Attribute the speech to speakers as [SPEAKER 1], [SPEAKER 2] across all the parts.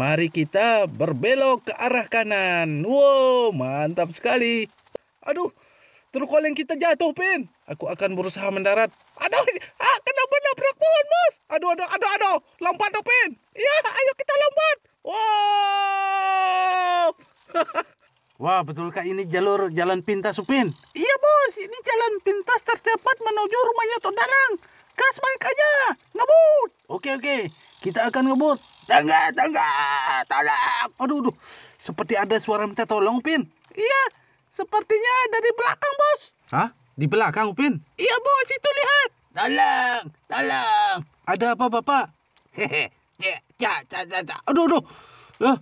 [SPEAKER 1] Mari kita berbelok ke arah kanan. Wow, mantap sekali. Aduh, truk oleng kita jatuh, Pin. Aku akan berusaha mendarat. Aduh, ah, kenapa nabrak pohon, Mas? Aduh, aduh, aduh, aduh. Lompat oh, Pin. Iya, ayo kita lompat. Wow. Wah, betulkah ini jalur jalan pintas, Upin? Iya, Bos. Ini jalan pintas tercepat menuju rumahnya Tok Dalang. Kas main Ngebut. Oke, oke. Kita akan ngebut. Tangga, tangga, tolong. Aduh, aduh. Seperti ada suara minta tolong, Pin. Iya, sepertinya dari belakang, Bos. Hah? Di belakang, Upin? Iya, Bos. Itu lihat. Tolong, tolong. Ada apa, Bapak? Hehe. Cak, ya, cak, ya, cak, ya, cak. Aduh, aduh. Loh.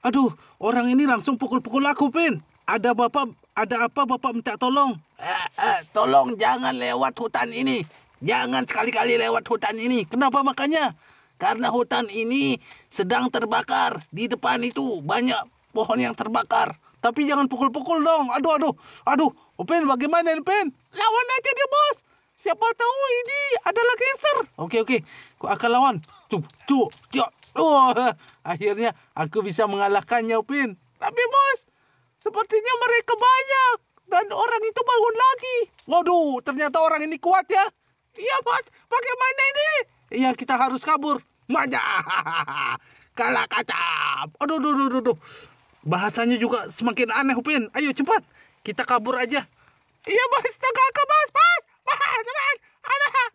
[SPEAKER 1] aduh, orang ini langsung pukul-pukul aku, Pin. Ada Bapak, ada apa Bapak minta tolong? Eh, eh, tolong jangan lewat hutan ini. Jangan sekali-kali lewat hutan ini. Kenapa makanya? Karena hutan ini sedang terbakar. Di depan itu banyak pohon yang terbakar. Tapi jangan pukul-pukul dong. Aduh, aduh, aduh. Upin, oh, bagaimana Upin? Lawan aja dia, bos. Siapa tahu ini adalah geser. Oke, oke. Aku akan lawan. Cuk, cuk, cuk. Oh, akhirnya aku bisa mengalahkannya, Upin. Tapi bos, sepertinya mereka banyak. Dan orang itu bangun lagi. Waduh, ternyata orang ini kuat ya. Iya bos, bagaimana ini? Iya, kita harus kabur. Maja. Kalah kacap. Aduh, aduh, aduh, aduh. Bahasanya juga semakin aneh, Upin. Ayo cepat. Kita kabur aja. Iya, Bos. ke Bos. Bos. Bos, Bos. Aduh.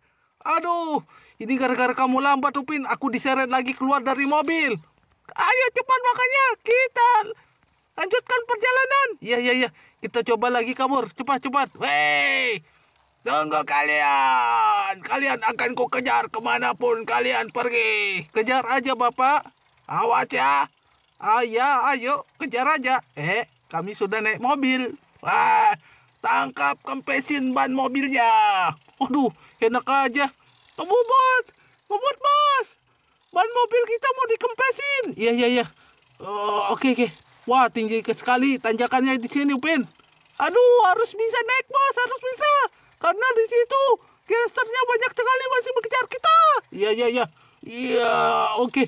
[SPEAKER 1] Aduh. Ini gara-gara kamu lambat, Upin. Aku diseret lagi keluar dari mobil. Ayo cepat makanya. Kita lanjutkan perjalanan. Iya, iya, iya. Kita coba lagi kabur. Cepat, cepat. Wey. Tunggu kalian. Kalian akan ku kejar kemanapun kalian pergi. Kejar aja, Bapak. Awas ya. Ah ya, ayo. Kejar aja. Eh, kami sudah naik mobil. Wah, tangkap kempesin ban mobilnya. Waduh, enak aja. Kamu bos. Ngebut, bos. Ban mobil kita mau dikempesin. Iya, iya, iya. Uh, oke, okay, oke. Okay. Wah, tinggi sekali tanjakannya di sini, Upin. Aduh, harus bisa naik, bos. Harus itu. Gesternya banyak sekali masih mengejar kita. Iya, iya, iya. Iya, oke.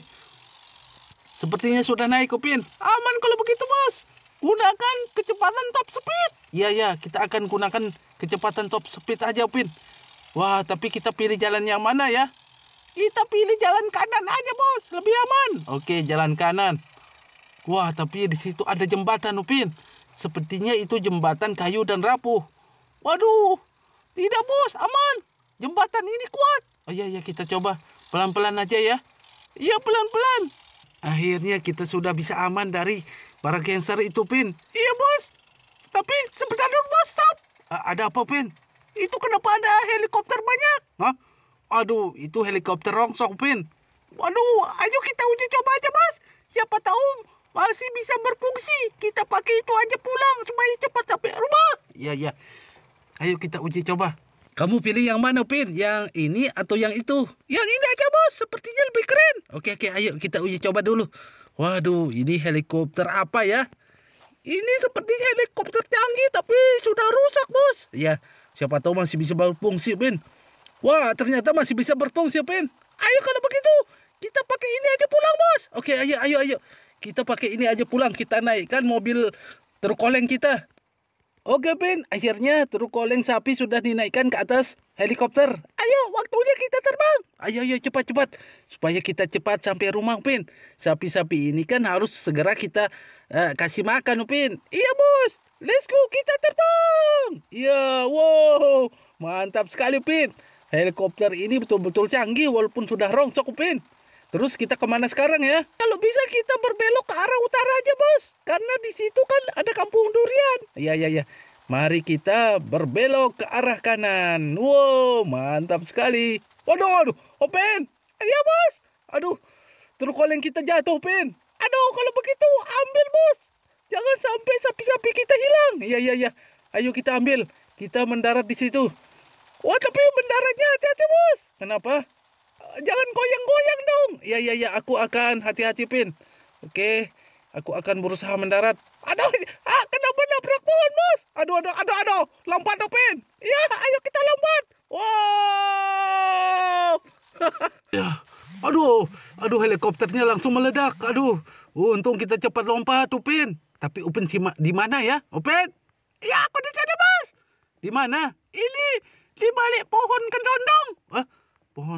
[SPEAKER 1] Sepertinya sudah naik, Upin. Aman kalau begitu, Bos. Gunakan kecepatan top speed. Iya, iya. Kita akan gunakan kecepatan top speed aja, Upin. Wah, tapi kita pilih jalan yang mana ya? Kita pilih jalan kanan aja, Bos. Lebih aman. Oke, jalan kanan. Wah, tapi di situ ada jembatan, Upin. Sepertinya itu jembatan kayu dan rapuh. Waduh, tidak bos, aman. Jembatan ini kuat. Oh iya, iya kita coba pelan-pelan aja ya. Iya pelan-pelan. Akhirnya kita sudah bisa aman dari para cancer itu, Pin. Iya bos. Tapi sebentar dulu bos, stop. A ada apa, Pin? Itu kenapa ada helikopter banyak? Hah? Aduh, itu helikopter rongsok, Pin. Waduh, ayo kita uji coba aja, bos. Siapa tahu masih bisa berfungsi. Kita pakai itu aja pulang supaya cepat sampai rumah. Iya, iya. Ayo kita uji coba. Kamu pilih yang mana, Pin? Yang ini atau yang itu? Yang ini aja, Bos. Sepertinya lebih keren. Oke, oke. Ayo kita uji coba dulu. Waduh, ini helikopter apa ya? Ini sepertinya helikopter canggih, tapi sudah rusak, Bos. ya siapa tahu masih bisa berfungsi, Pin. Wah, ternyata masih bisa berfungsi, Pin. Ayo kalau begitu, kita pakai ini aja pulang, Bos. Oke, ayo, ayo, ayo. Kita pakai ini aja pulang. Kita naikkan mobil truk oleng kita. Oke Ben, akhirnya truk oleng sapi sudah dinaikkan ke atas helikopter. Ayo, waktunya kita terbang. Ayo, ayo cepat-cepat supaya kita cepat sampai rumah Ben. Sapi-sapi ini kan harus segera kita uh, kasih makan Ben. Iya bos, let's go kita terbang. Iya, wow, mantap sekali Ben. Helikopter ini betul-betul canggih walaupun sudah rongsok Ben. Terus kita kemana sekarang ya? Kalau bisa kita berbelok ke arah utara aja bos. Karena di situ kan ada kampung durian. Iya, iya, iya. Mari kita berbelok ke arah kanan. Wow, mantap sekali. Waduh, aduh, Open. Iya bos. Aduh, truk koleng kita jatuh, Open. Aduh, kalau begitu ambil bos. Jangan sampai sapi-sapi kita hilang. Iya, iya, iya. Ayo kita ambil. Kita mendarat di situ. Wah, tapi mendaratnya hati-hati bos. Kenapa? jangan goyang-goyang dong. Ya ya ya, aku akan hati-hati Pin. Oke, aku akan berusaha mendarat. Aduh, ah, kenapa nabrak pohon, Mas? Aduh, aduh, aduh, aduh. Lompat dong, Pin. Ya, ayo kita lompat. Wow. ya. Aduh, aduh helikopternya langsung meledak. Aduh, uh, untung kita cepat lompat, Upin. Tapi Upin di mana ya, Upin? iya aku di sana, Mas. Di mana? Ini, di balik pohon kendondong.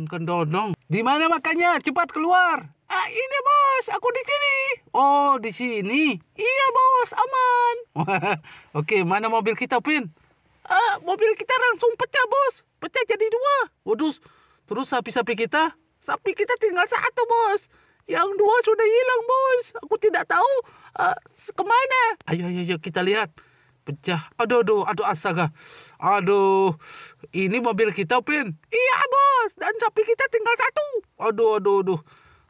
[SPEAKER 1] Jangan kendodong. Di mana makannya? Cepat keluar. Ah, ini bos, aku di sini. Oh, di sini. Iya bos, aman. Oke, mana mobil kita, Pin? Ah, mobil kita langsung pecah bos. Pecah jadi dua. Waduh, terus sapi-sapi kita? Sapi kita tinggal satu bos. Yang dua sudah hilang bos. Aku tidak tahu uh, kemana. Ayo, ayo, ayo kita lihat pecah. Aduh, aduh, aduh, astaga. Aduh, ini mobil kita, Pin. Iya, bos. Dan sapi kita tinggal satu. Aduh, aduh, aduh.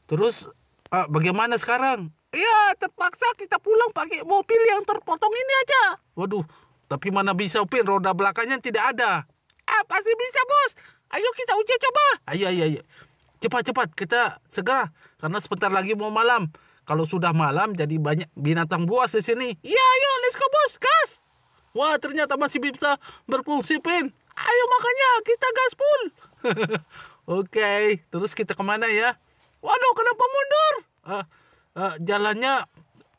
[SPEAKER 1] Terus, uh, bagaimana sekarang? Iya, terpaksa kita pulang pakai mobil yang terpotong ini aja. Waduh, tapi mana bisa, Pin? Roda belakangnya tidak ada. Ah, pasti bisa, bos. Ayo kita uji coba. Ayo, ayo, ayo. Cepat, cepat. Kita segera. Karena sebentar lagi mau malam kalau sudah malam jadi banyak binatang buas di sini. Iya, ayo, let's go bos, gas. Wah, ternyata masih bisa berfungsi, Pin. Ayo makanya kita gas full. Oke, okay, terus kita kemana ya? Waduh, kenapa mundur? Uh, uh, jalannya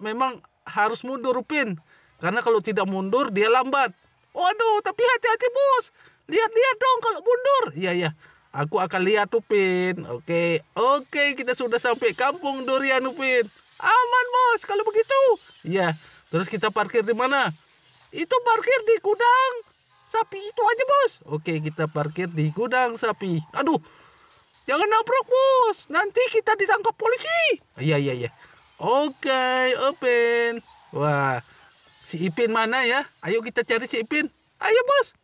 [SPEAKER 1] memang harus mundur, Pin. Karena kalau tidak mundur, dia lambat. Waduh, tapi hati-hati, bos. Lihat-lihat dong kalau mundur. Iya, iya. Aku akan lihat, Upin. Oke, okay. oke, okay, kita sudah sampai kampung durian, Upin. Aman, bos, kalau begitu. Iya, terus kita parkir di mana? itu parkir di gudang sapi itu aja bos oke kita parkir di gudang sapi aduh jangan nabrak bos nanti kita ditangkap polisi iya iya iya oke open wah si Ipin mana ya ayo kita cari si Ipin ayo bos